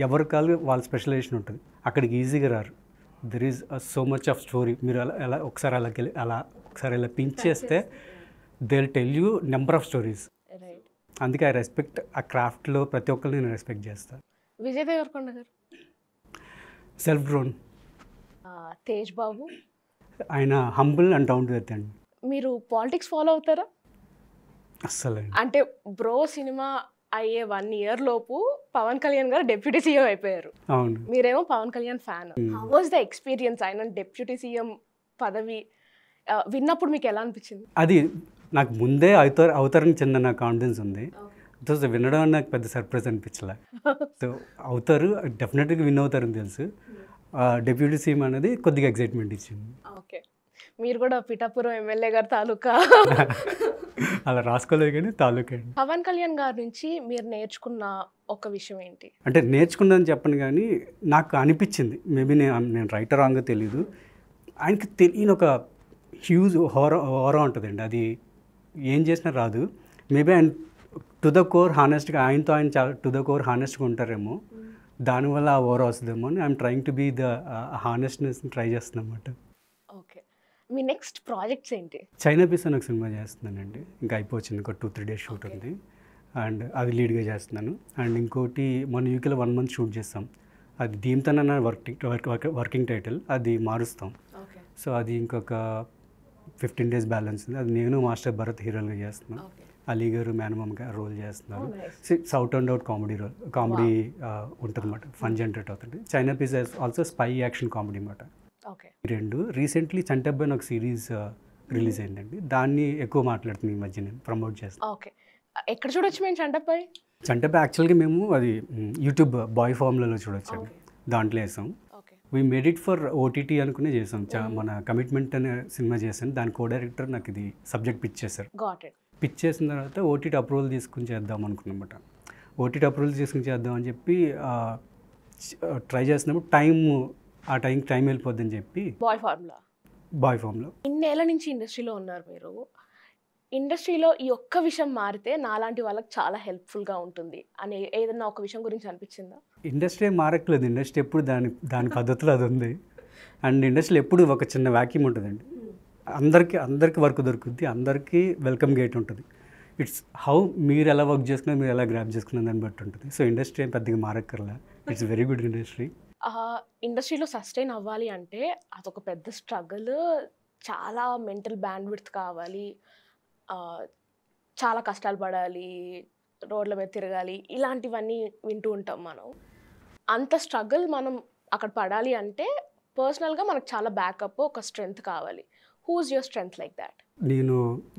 B: ఎవరి కాదు వాళ్ళ స్పెషలైజేషన్ ఉంటుంది అక్కడికి ఈజీగా రారు there is so much of story మీరు అలా ఎలా ఒకసారి అలా అలా ఒకసారి ఇలా పించేస్తే they tell you number of stories అందుకే ఐ రెస్పెక్ట్ ఆ క్రాఫ్ట్లో ప్రతి ఒక్కరిని నేను రెస్పెక్ట్ చేస్తాను
A: విజయ్ దేవరకొండ గారు సెల్ఫ్ గ్రోన్ తేజ్ బాబు
B: ఆయన humble and down to earth అండి
A: మీరు పాలిటిక్స్ ఫాలో అవుతారా అస్సలు అంటే బ్రో సినిమా అయ్యే వన్ ఇయర్ లోపు పవన్ కళ్యాణ్ గారు డెప్యూటీ సీఎం అయిపోయారు మీరేమో Pawan Kalyan fan was the experience ఆయన డెప్యూటీ సీఎం పదవి విన్నప్పుడు మీకు ఎలా అనిపించింది
B: అది నాకు ముందే అవుతారు అవుతారని చిన్న నాకు కాన్ఫిడెన్స్ ఉంది సో వినడం నాకు పెద్ద సర్ప్రైజ్ అనిపించలే సో అవుతారు డెఫినెట్గా విన్ అవుతారని తెలుసు డెప్యూటీ సీఎం అనేది కొద్దిగా ఎగ్జైట్మెంట్ ఇచ్చింది
A: ఓకే మీరు కూడా పిఠాపురం ఎమ్మెల్యే గారు తాలూకా
B: అలా రాసుకోలేదు కానీ తాలూకా
A: పవన్ కళ్యాణ్ గారి నుంచి మీరు నేర్చుకున్న ఒక విషయం ఏంటి
B: అంటే నేర్చుకున్నదని చెప్పను కానీ నాకు అనిపించింది మేబీ నేను నేను రైటర్ రాంగ్ తెలీదు ఆయనకి తెలియని ఒక హ్యూజ్ హోర హోర ఉంటుందండి అది ఏం చేసినా రాదు మేబీ ఆయన టు ద కోర్ హానెస్ట్గా ఆయనతో ఆయన చాలా టు ద కోర్ హానెస్ట్గా ఉంటారేమో దానివల్ల ఆ ఓర వస్తుందేమో అని I'm trying to be the honestness try చేస్తున్నాం అన్నమాట
A: మీ నెక్స్ట్ ప్రాజెక్ట్స్ ఏంటి
B: చైనా పీస్ అని ఒక సినిమా చేస్తున్నానండి ఇంకా అయిపోతుంది ఒక టూ త్రీ డేస్ షూట్ ఉంది అండ్ అది లీడ్గా చేస్తున్నాను అండ్ ఇంకోటి మన యూకేలో వన్ మంత్ షూట్ చేస్తాం అది దీంతో వర్కింగ్ వర్కింగ్ టైటిల్ అది మారుస్తాం సో అది ఇంకొక ఫిఫ్టీన్ డేస్ బ్యాలెన్స్ ఉంది అది నేను మాస్టర్ భరత్ హీరోలుగా చేస్తున్నాను అలీ గారు గారు రోల్ చేస్తున్నారు సౌట్ and out comedy role comedy ఉంటుంది అనమాట ఫన్ జనరేట్ అవుతుంది China Piece also spy action comedy అనమాట రెండు రీసెంట్లీ చంటబ్బా ఒక సిరీస్ రిలీజ్ uh, అయిందండి దాన్ని ఎక్కువ మాట్లాడుతుంది ఈ మధ్య నేను ప్రమోట్ చేస్తాను
A: ఓకే ఎక్కడ చూడొచ్చు మేము చంటబ్బాయి
B: చంటబ్బాయి యాక్చువల్గా మేము అది యూట్యూబ్ బాయ్ ఫామ్లలో చూడొచ్చు అండి దాంట్లో వేసాం we made it for OTT అనుకునే చేసాం మన కమిట్మెంట్ అనే సినిమా చేశాను దాని కో డైరెక్టర్ నాకు ఇది సబ్జెక్ట్ పిచ్ చేశారు పిచ్ చేసిన తర్వాత ఓటీటీ అప్రూవల్ తీసుకుని చేద్దాం అనుకున్నమాట ఓటీటీ అప్రూవల్ తీసుకుని చేద్దాం అని చెప్పి ట్రై చేసినప్పుడు టైం ఆ టైంకి టైం వెళ్ళిపోద్దని చెప్పి బాయ్ ఫార్ములా బాయ్ ఫార్ములా
A: ఇన్నేళ్ళ నుంచి ఇండస్ట్రీలో ఉన్నారు మీరు ఇండస్ట్రీలో ఈ ఒక్క విషయం మారితే నాలాంటి వాళ్ళకి చాలా హెల్ప్ఫుల్గా ఉంటుంది అనే ఏదన్నా ఒక విషయం గురించి అనిపించిందా
B: ఇండస్ట్రీ మారట్లేదు ఇండస్ట్రీ ఎప్పుడు దాని దాని పద్ధతులు అది ఉంది అండ్ ఇండస్ట్రీలో ఎప్పుడు ఒక చిన్న వ్యాక్యూమ్ ఉంటుందండి అందరికీ అందరికీ వర్క్ దొరుకుద్ది అందరికీ వెల్కమ్ గేట్ ఉంటుంది ఇట్స్ హౌ మీరు ఎలా వర్క్ చేసుకున్నారు మీరు ఎలా గ్రాప్ చేసుకున్న దాన్ని బట్టి ఉంటుంది సో ఇండస్ట్రీ పెద్దగా మారక్కర్లా ఇట్స్ వెరీ గుడ్ ఇండస్ట్రీ
A: ఇండస్ట్రీలో సస్టైన్ అవ్వాలి అంటే అదొక పెద్ద స్ట్రగుల్ చాలా మెంటల్ బ్యాండ్ విడ్త్ కావాలి చాలా కష్టాలు పడాలి రోడ్ల మీద తిరగాలి ఇలాంటివన్నీ వింటూ ఉంటాం మనం అంత స్ట్రగుల్ మనం అక్కడ పడాలి అంటే పర్సనల్గా మనకు చాలా బ్యాకప్ ఒక స్ట్రెంగ్త్ కావాలి who's your strength like that
B: నేను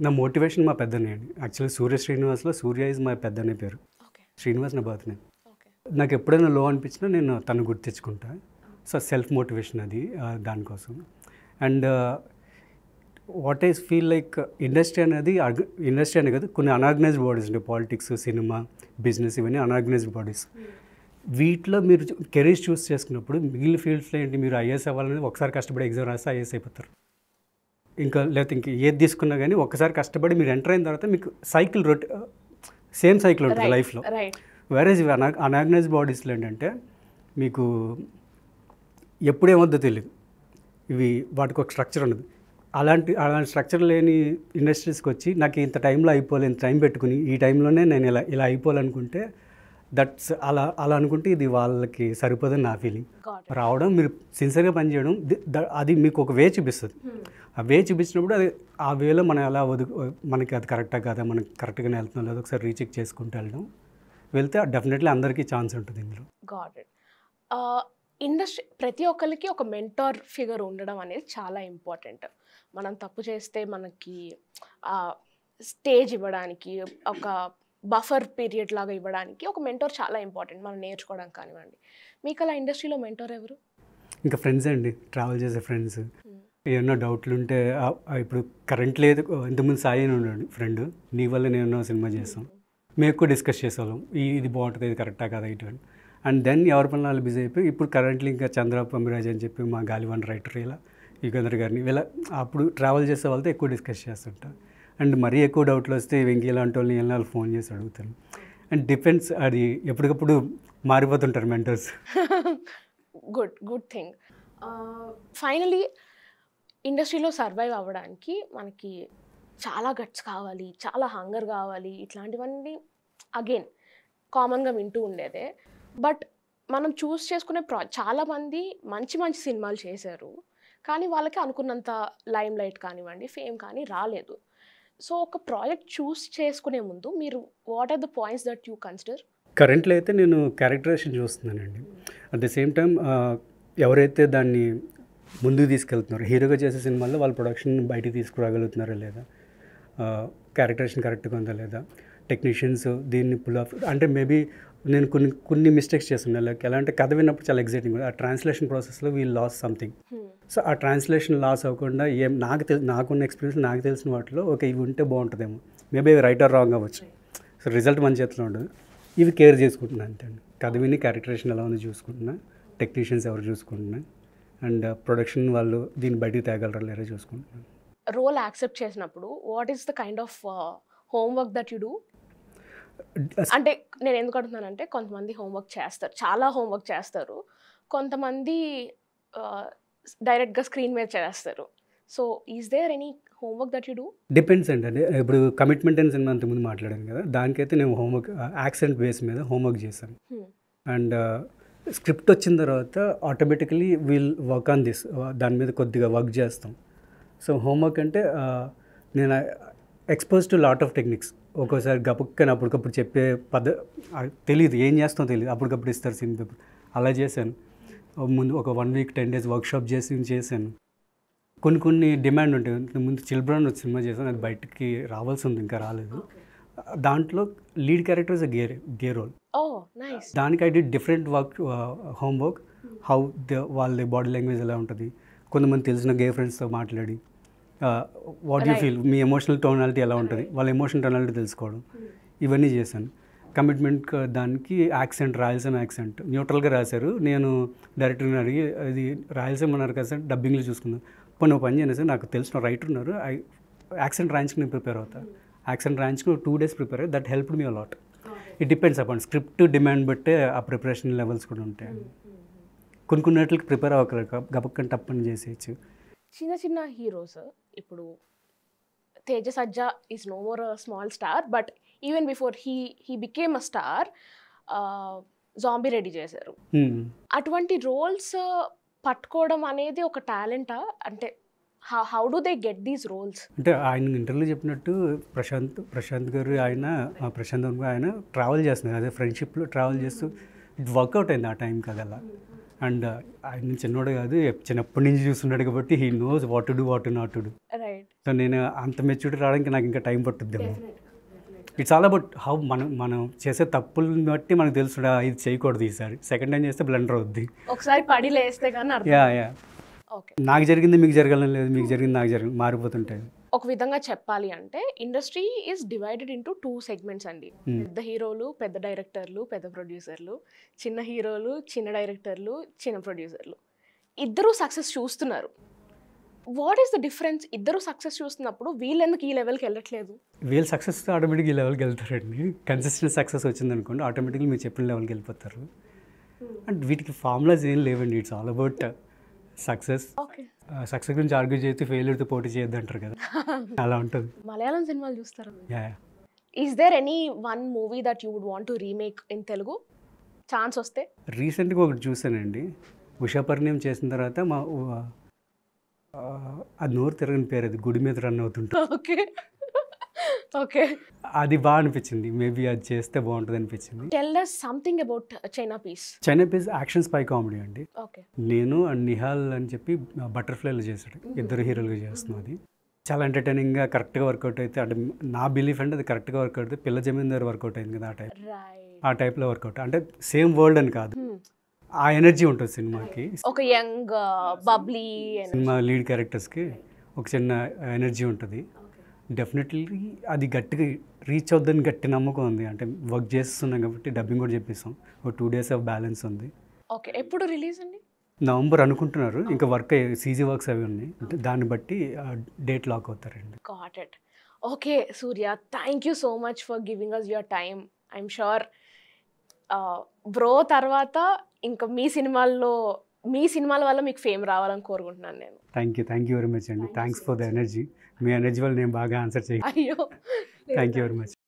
B: నా మోటివేషన్ మా పెద్దనే అండి యాక్చువల్లీ సూర్య శ్రీనివాస్లో సూర్య ఇస్ మా పెద్దనే పేరు శ్రీనివాస్ నా బర్త్ నాకు ఎప్పుడైనా లో అనిపించినా నేను తను గుర్తించుకుంటా సో సెల్ఫ్ మోటివేషన్ అది దానికోసం and what is feel like industry అనేది ఇండస్ట్రీ అనే కదా కొన్ని అనార్గనైజ్డ్ బాడీస్ ఉంటాయి పాలిటిక్స్ సినిమా బిజినెస్ ఇవన్నీ అనార్గనైజ్డ్ బాడీస్ వీటిలో మీరు కెరీర్స్ చూస్ చేసుకున్నప్పుడు మిగిలిన ఫీల్డ్స్లో ఏంటి మీరు ఐఏఎస్ అవ్వాలని ఒకసారి కష్టపడి ఎగ్జామ్ రాస్తే ఐఏఎస్ అయిపోతారు ఇంకా లేకపోతే ఇంక ఏది తీసుకున్నా కానీ ఒకసారి కష్టపడి మీరు ఎంటర్ అయిన తర్వాత మీకు సైకిల్ రొట్ సేమ్ సైకిల్ ఉంటుంది లైఫ్లో వేరేజ్ అనా అనాగ్నైజ్ బాడీస్లో ఏంటంటే మీకు ఎప్పుడేమొద్దో తెలియదు ఇవి వాటికి ఒక స్ట్రక్చర్ ఉండదు అలాంటి అలాంటి స్ట్రక్చర్ లేని ఇండస్ట్రీస్కి వచ్చి నాకు ఇంత టైంలో అయిపోవాలి ఇంత టైం పెట్టుకుని ఈ టైంలోనే నేను ఇలా ఇలా అయిపోవాలనుకుంటే దట్స్ అలా అలా అనుకుంటే ఇది వాళ్ళకి సరిపోదని నా ఫీలింగ్ రావడం మీరు సిన్సియర్గా పనిచేయడం అది మీకు ఒక వే చూపిస్తుంది hmm. ఆ వే చూపించినప్పుడు అది ఆ వేలో మనం ఎలా వదు మనకి అది కరెక్టా కాదా మనకి కరెక్ట్గానే వెళ్తున్నాం లేదా ఒకసారి రీచెక్ చేసుకుంటూ వెళ్ళడం వెళ్తే డెఫినెట్లీ అందరికీ ఛాన్స్ ఉంటుంది ఇందులో
A: ఇండస్ట్రీ ప్రతి ఒక్కరికి ఒక మెంటార్ ఫిగర్ ఉండడం అనేది చాలా ఇంపార్టెంట్ మనం తప్పు చేస్తే మనకి స్టేజ్ ఇవ్వడానికి ఒక బఫర్ పీరియడ్ లాగా ఇవ్వడానికి ఒక మెంటోర్ చాలా ఇంపార్టెంట్ మనం నేర్చుకోవడానికి కానివ్వండి మీకు అలా ఇండస్ట్రీలో మెంటోర్ ఎవరు
B: ఇంకా ఫ్రెండ్స్ అండి ట్రావెల్ చేసే ఫ్రెండ్స్ hmm. ఏమన్నా డౌట్లు ఉంటే ఇప్పుడు కరెంట్ లేదు ఇంతకుముందు సాయి అని ఉన్నాడు ఫ్రెండ్ నీ వల్ల నేను సినిమా చేస్తాను మేము ఎక్కువ డిస్కస్ చేసేవాళ్ళం ఇది బాగుంటుంది ఇది కరెక్టా కదా ఇటువంటి అండ్ దెన్ ఎవరి పనులు వాళ్ళు బిజీ అయిపోయి ఇప్పుడు కరెంట్లీ ఇంకా చంద్రబాబు అమిరాజ్ అని చెప్పి మా గాలివన్ రైటర్ ఇలా యుగంధర్ గారిని ఇలా అప్పుడు ట్రావెల్ చేసే వాళ్ళతో ఎక్కువ డిస్కస్ చేస్తుంటాను అండ్ మరీ ఎక్కువ డౌట్లు వస్తే వెంకీ లాంటి వాళ్ళని వెళ్ళిన వాళ్ళు ఫోన్ చేసి అడుగుతాను అండ్ డిఫెన్స్ అది ఎప్పటికప్పుడు మారిపోతుంటారు mentors
A: good good thing finally ఇండస్ట్రీలో సర్వైవ్ అవ్వడానికి మనకి చాలా గట్స్ కావాలి చాలా హంగర్ కావాలి ఇట్లాంటివన్నీ అగైన్ కామన్గా వింటూ ఉండేదే బట్ మనం చూస్ చేసుకునే ప్రా చాలామంది మంచి మంచి సినిమాలు చేశారు కానీ వాళ్ళకి అనుకున్నంత లైమ్ లైట్ కానివ్వండి ఫేమ్ కానీ రాలేదు సో ఒక ప్రాజెక్ట్ చూస్ చేసుకునే ముందు మీరు what are the points that you consider
B: కరెంట్లో అయితే నేను క్యారెక్టరేషన్ చూస్తున్నానండి అట్ ద సేమ్ టైం ఎవరైతే దాన్ని ముందుకు తీసుకెళ్తున్నారు హీరోగా చేసే సినిమాల్లో వాళ్ళ ప్రొడక్షన్ బయటికి తీసుకురాగలుగుతున్నారా లేదా క్యారెక్టరేషన్ కరెక్ట్గా ఉందా లేదా టెక్నీషియన్స్ దీన్ని పుల్ ఆఫ్ అంటే మేబీ నేను కొన్ని కొన్ని మిస్టేక్స్ చేస్తున్నా లైక్ ఎలా అంటే కథ విన్నప్పుడు చాలా ఎగ్జైటింగ్ ఆ ట్రాన్స్లేషన్ ప్రాసెస్లో వీ లాస్ సంథింగ్ సో ఆ ట్రాన్స్లేషన్ లాస్ అవ్వకుండా ఏం నాకు తెలి నాకున్న ఎక్స్పీరియన్స్ నాకు తెలిసిన వాటిలో ఓకే ఇవి ఉంటే బాగుంటుందేమో మేబీ రైటర్ రాంగ్ అవ్వచ్చు సో రిజల్ట్ మన చేతిలో ఉండదు ఇవి కేర్ చేసుకుంటున్నాను అంతేండి కథ విని క్యారెక్టరేషన్ ఎలా ఉందో చూసుకుంటున్నా టెక్నీషియన్స్ ఎవరు చూసుకుంటున్నా అండ్ ప్రొడక్షన్ uh, వాళ్ళు దీన్ని బయటికి తేగలరా లేరా చూసుకుంటున్నాను
A: రోల్ యాక్సెప్ట్ చేసినప్పుడు what is the kind of homework that you do అంటే నేను ఎందుకు అడుగుతున్నానంటే కొంతమంది హోంవర్క్ చేస్తారు చాలా హోంవర్క్ చేస్తారు కొంతమంది డైరెక్ట్గా స్క్రీన్ మీద చేస్తారు so is there any homework that you do
B: depends అండి ఇప్పుడు కమిట్మెంట్ అని సినిమా అంతకుముందు మాట్లాడాను కదా దానికైతే నేను హోంవర్క్ యాక్సెంట్ బేస్ మీద హోంవర్క్ చేశాను అండ్ hmm. స్క్రిప్ట్ వచ్చిన తర్వాత automatically we'll work on this దాని మీద కొద్దిగా వర్క్ చేస్తాం సో హోంవర్క్ అంటే నేను expose to lot of techniques ఒక్కోసారి గపక్కని అప్పటికప్పుడు చెప్పే పద తెలియదు ఏం చేస్తాం తెలియదు అప్పటికప్పుడు ఇస్తారు సినిమా అలా చేశాను ముందు ఒక one week ten days workshop చేసి చేశాను కొన్ని కొన్ని డిమాండ్ ఉంటాయి ముందు చిల్డ్రన్ ఒక సినిమా చేశాను అది బయటికి రావాల్సి ఉంది ఇంకా రాలేదు దాంట్లో lead character is gay gay role దానికి ఐ డి different work homework how the వాళ్ళ బాడీ లాంగ్వేజ్ ఎలా ఉంటుంది కొంతమంది తెలిసిన గే ఫ్రెండ్స్తో మాట్లాడి వాట్ యూ ఫీల్ మీ ఎమోషనల్ టోనాలిటీ ఎలా ఉంటుంది వాళ్ళ ఎమోషనల్ టోనాలిటీ తెలుసుకోవడం ఇవన్నీ చేశాను కమిట్మెంట్ uh, దానికి యాక్సెంట్ రాయలసీమ యాక్సెంట్ న్యూట్రల్గా రాశారు నేను డైరెక్టర్ని అడిగి అది రాయలసీమ ఉన్నారు కదా సార్ డబ్బింగ్లో చూసుకున్నాను పోనీ పని చేయను సార్ నాకు తెలిసిన రైటర్ ఉన్నారు యాక్సెంట్ రాయించుకుని నేను ప్రిపేర్ అవుతా యాక్సెంట్ రాయించుకుని టూ డేస్ ప్రిపేర్ అయ్యి that help me a lot it depends upon script demand బట్టే ఆ ప్రిపరేషన్ లెవెల్స్ కూడా ఉంటాయి hmm, hmm, hmm. కొన్ని కొన్నిటికి ప్రిపేర్ అవ్వకలేదు గబక్కని తప్పని చేసేయచ్చు
A: చిన్న చిన్న హీరోస్ ఇప్పుడు Teja Sajja is no more a small star but even before he he became a star zombie Reddy చేశారు hmm. అటువంటి రోల్స్ పట్టుకోవడం అనేది ఒక టాలెంటా అంటే how do they get these roles
B: అంటే ఆయన ఇంటర్వ్యూలో చెప్పినట్టు ప్రశాంత్ ప్రశాంత్ గారు ఆయన ప్రశాంత్ ఆయన ట్రావెల్ చేస్తున్నారు అదే ఫ్రెండ్షిప్లో ట్రావెల్ చేస్తూ వర్కౌట్ అయింది ఆ టైంకి అదలా అండ్ ఆయన చిన్నోడు కాదు చిన్నప్పటి నుంచి చూస్తున్నాడు కాబట్టి he knows what to do what to not to do so నేను అంత మెచ్యూరిటీ రావడానికి నాకు ఇంకా టైం పట్టుద్ది ఇట్స్ ఆల్ అబౌట్ హౌ మనం మనం చేసే తప్పులను బట్టి మనకు తెలుసుడా ఇది చేయకూడదు ఈసారి సెకండ్ టైం చేస్తే బ్లండర్ అవుద్ది
A: ఒకసారి పడి లేస్తే కానీ యా
B: యా నాకు జరిగింది మీకు జరగడం లేదు మీకు జరిగింది నాకు జరిగింది మారిపోతుంటాయి
A: ఒక విధంగా చెప్పాలి అంటే industry is divided into two segments అండి hmm. పెద్ద హీరోలు పెద్ద డైరెక్టర్లు పెద్ద ప్రొడ్యూసర్లు చిన్న హీరోలు చిన్న డైరెక్టర్లు చిన్న ప్రొడ్యూసర్లు ఇద్దరూ సక్సెస్ చూస్తున్నారు వాట్ ఈస్ ద డిఫరెన్స్ ఇద్దరు సక్సెస్ చూస్తున్నప్పుడు ఎందుకు ఈ లెవెల్కి వెళ్ళట్లేదు
B: వీళ్ళు సక్సెస్ ఆటోమేటిక్గా ఈ లెవెల్కి వెళ్తారండి కన్సిస్టెంట్ సక్సెస్ వచ్చింది అనుకోండి ఆటోమేటిక్గా మీరు చెప్పిన లెవెల్కి వెళ్ళిపోతారు అండ్ hmm. వీటికి ఫార్ములాస్ ఏం లేవండి it's all about success okay success గురించి ఆర్గ్యూ చేస్తే అయితే పోటీ చేయొద్దు అంటారు కదా
A: అలా ఉంటుంది మలయాళం సినిమాలు చూస్తారు is there any one movie that you would want to remake in Telugu chance వస్తే
B: రీసెంట్గా ఒకటి చూసానండి ఉషాపర్ణయం చేసిన తర్వాత మా ఆ నోరు తిరగని పేరు అది గుడి మీద రన్ అవుతుంటుంది
A: ఓకే ఓకే
B: అది బాగా అనిపించింది మేబీ అది చేస్తే బాగుంటుంది అనిపించింది
A: something about China Piece
B: China Piece action spy comedy అండి నేను అండ్ నిహాల్ అని చెప్పి బటర్ఫ్లైలో చేశాడు mm-hmm. ఇద్దరు హీరోలుగా అది చాలా కరెక్ట్ కరెక్ట్గా వర్కౌట్ అయితే అంటే నా బిలీఫ్ అంటే అది కరెక్ట్గా వర్కౌట్ అయితే పిల్ల జమీందారు వర్కౌట్ అయింది కదా ఆ
A: టైప్
B: ఆ టైప్లో వర్కౌట్ అంటే సేమ్ వరల్డ్ అని కాదు hmm. ఆ ఎనర్జీ ఉంటుంది సినిమాకి
A: ఒక యంగ్ బబ్లీ
B: సినిమా లీడ్ క్యారెక్టర్స్కి ఒక చిన్న ఎనర్జీ ఉంటుంది డెఫినెట్లీ అది గట్టిగా రీచ్ అవుద్దని గట్టి నమ్మకం ఉంది అంటే వర్క్ చేస్తున్నాం కాబట్టి డబ్బింగ్ కూడా చెప్పేస్తాం ఒక టూ డేస్ ఆఫ్ బ్యాలెన్స్ ఉంది
A: ఓకే ఎప్పుడు రిలీజ్ అండి
B: నవంబర్ అనుకుంటున్నారు ఇంకా వర్క్ సీజీ వర్క్స్ అవి ఉన్నాయి అంటే దాన్ని బట్టి డేట్ లాక్
A: అవుతారండి okay Surya thank you so much for giving us your time I'm sure bro తర్వాత ఇంకా మీ సినిమాల్లో మీ సినిమాల వల్ల మీకు ఫేమ్ రావాలని కోరుకుంటున్నాను నేను
B: thank you thank you very much అండి థ్యాంక్స్ ఫర్ ద ఎనర్జీ మీ ఎనర్జీ నేను బాగా ఆన్సర్ చేయండి థ్యాంక్ యూ వెరీ మచ్